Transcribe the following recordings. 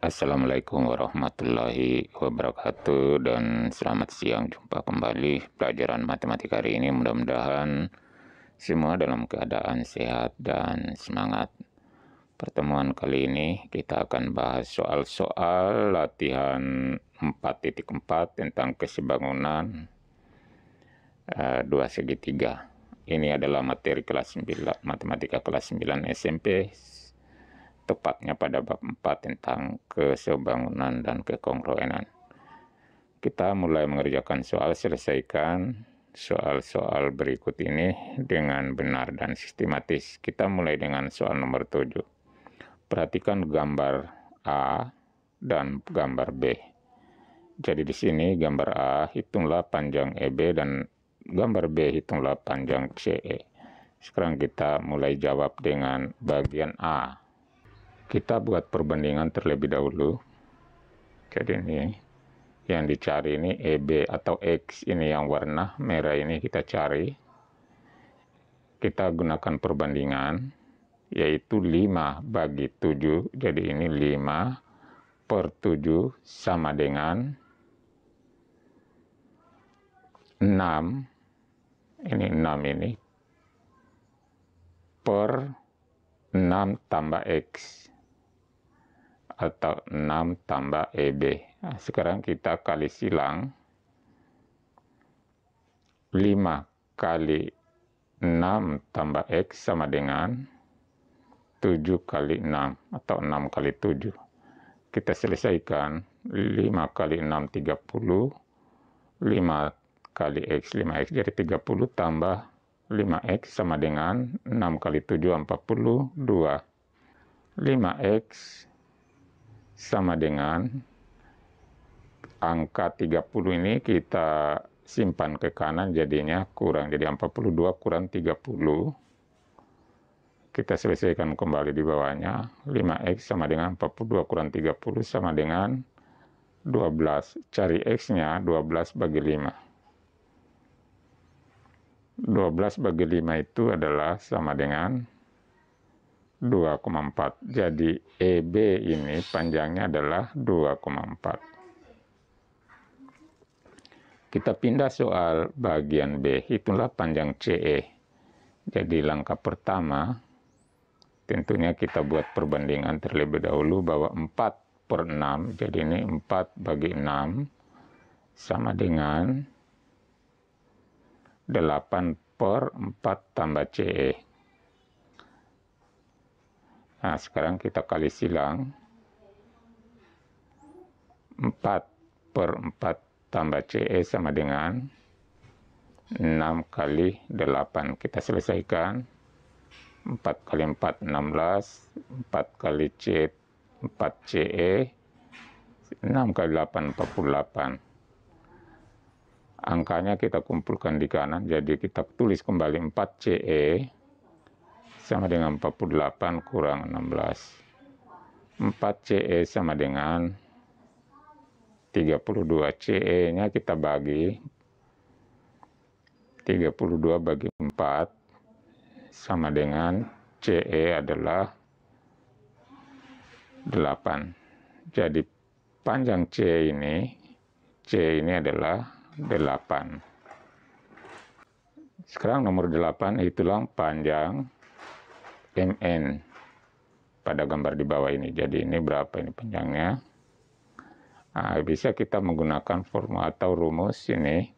Assalamualaikum warahmatullahi wabarakatuh dan selamat siang jumpa kembali pelajaran matematika hari ini mudah-mudahan semua dalam keadaan sehat dan semangat pertemuan kali ini kita akan bahas soal-soal latihan 4.4 tentang kesebangunan eh, dua segitiga ini adalah materi kelas 9 matematika kelas 9 SMP tepatnya pada bab 4 tentang kesebangunan dan kekongruenan Kita mulai mengerjakan soal selesaikan soal-soal berikut ini dengan benar dan sistematis. Kita mulai dengan soal nomor 7. Perhatikan gambar A dan gambar B. Jadi di sini gambar A hitunglah panjang EB dan gambar B hitunglah panjang CE. Sekarang kita mulai jawab dengan bagian A kita buat perbandingan terlebih dahulu jadi ini yang dicari ini EB atau X ini yang warna merah ini kita cari kita gunakan perbandingan yaitu 5 bagi 7 jadi ini 5 per 7 sama dengan 6 ini 6 ini per 6 tambah X atau 6 tambah EB. Nah, sekarang kita kali silang 5 kali 6 tambah X sama dengan 7 kali 6 atau 6 kali 7. Kita selesaikan 5 kali 6 30, 5 kali X 5X jadi 30 tambah 5X sama dengan 6 kali 7 42. 5X sama dengan angka 30 ini kita simpan ke kanan jadinya kurang. Jadi 42 kurang 30. Kita selesaikan kembali di bawahnya. 5X sama dengan 42 kurang 30 sama dengan 12. Cari X-nya 12 bagi 5. 12 bagi 5 itu adalah sama dengan 2,4. Jadi EB ini panjangnya adalah 2,4. Kita pindah soal bagian B, itulah panjang CE. Jadi langkah pertama, tentunya kita buat perbandingan terlebih dahulu bahwa 4 per 6, jadi ini 4 bagi 6, sama dengan 8 per 4 tambah CE. Nah, sekarang kita kali silang. 4 per 4 tambah CE sama dengan 6 kali 8. Kita selesaikan. 4 kali 4, 16. 4 kali C, 4 CE. 6 kali 8, 48. Angkanya kita kumpulkan di kanan, jadi kita tulis kembali 4 CE sama dengan 48 kurang 16. 4CE sama dengan 32 CE-nya kita bagi 32 bagi 4 sama dengan CE adalah 8. Jadi panjang C ini C ini adalah 8. Sekarang nomor 8 itulah panjang MN pada gambar di bawah ini. Jadi ini berapa ini panjangnya. Nah, bisa kita menggunakan formula atau rumus ini.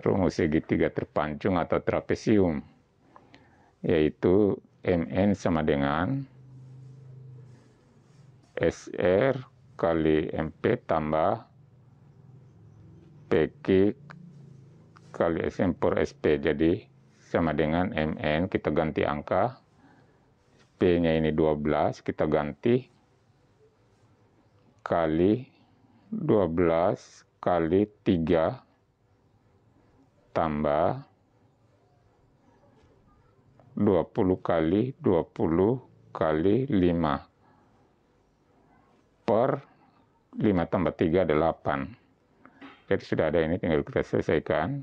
Rumus segitiga terpancung atau trapesium. Yaitu MN sama dengan SR kali MP tambah PQ kali SM per SP. Jadi sama dengan MN, kita ganti angka. P-nya ini 12, kita ganti kali 12 kali 3 tambah 20 kali 20 kali 5 per 5 tambah 3 8 jadi sudah ada ini tinggal kita selesaikan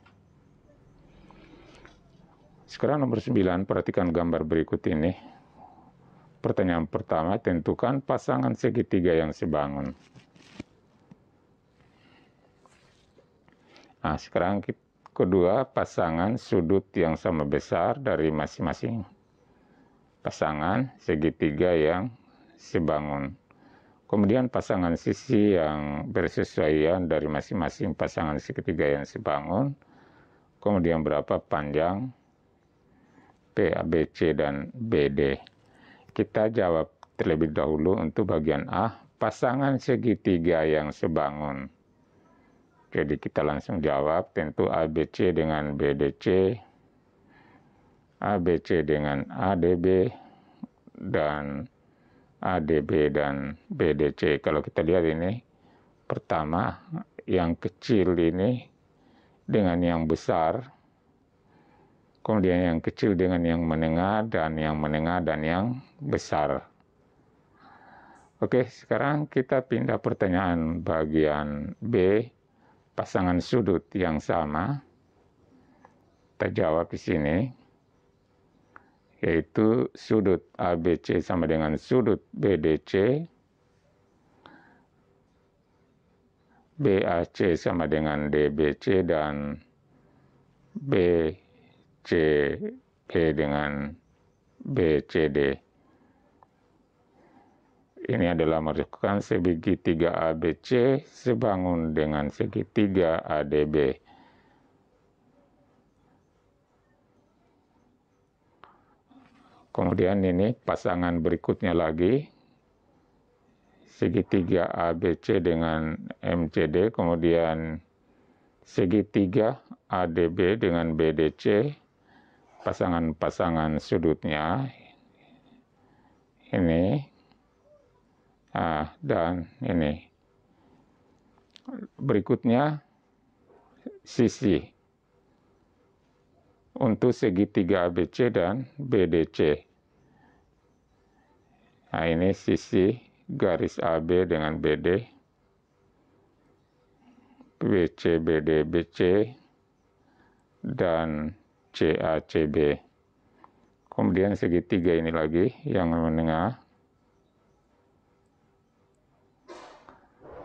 Sekarang nomor 9, perhatikan gambar berikut ini. Pertanyaan pertama, tentukan pasangan segitiga yang sebangun. Nah, sekarang kedua, pasangan sudut yang sama besar dari masing-masing pasangan segitiga yang sebangun. Kemudian pasangan sisi yang bersesuaian dari masing-masing pasangan segitiga yang sebangun. Kemudian berapa panjang P, C, dan D. Kita jawab terlebih dahulu untuk bagian A, pasangan segitiga yang sebangun. Jadi kita langsung jawab tentu ABC dengan BDC, ABC dengan ADB, dan ADB dan BDC. Kalau kita lihat ini, pertama yang kecil ini dengan yang besar kemudian yang kecil dengan yang menengah, dan yang menengah dan yang besar. Oke, sekarang kita pindah pertanyaan bagian B, pasangan sudut yang sama. Kita jawab di sini, yaitu sudut ABC sama dengan sudut BDC, BAC sama dengan DBC, dan B C, P dengan B, C, D. Ini adalah merupakan segitiga ABC sebangun dengan segitiga ADB. Kemudian ini pasangan berikutnya lagi. Segitiga ABC dengan MCD, kemudian segitiga ADB dengan BDC, pasangan-pasangan sudutnya ini ah, dan ini berikutnya sisi untuk segitiga ABC dan BDC nah ini sisi garis AB dengan BD BC BD BC dan CACB. Kemudian segitiga ini lagi yang menengah.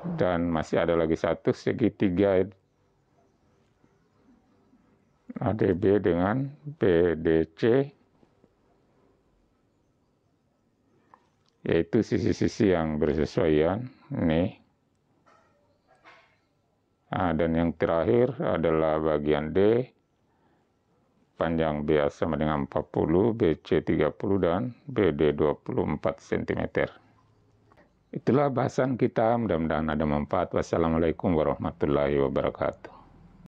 Dan masih ada lagi satu segitiga ADB dengan BDC yaitu sisi-sisi yang bersesuaian ini nah, dan yang terakhir adalah bagian D panjang BA sama dengan 40, BC 30, dan BD 24 cm. Itulah bahasan kita, mudah-mudahan ada manfaat. Wassalamualaikum warahmatullahi wabarakatuh.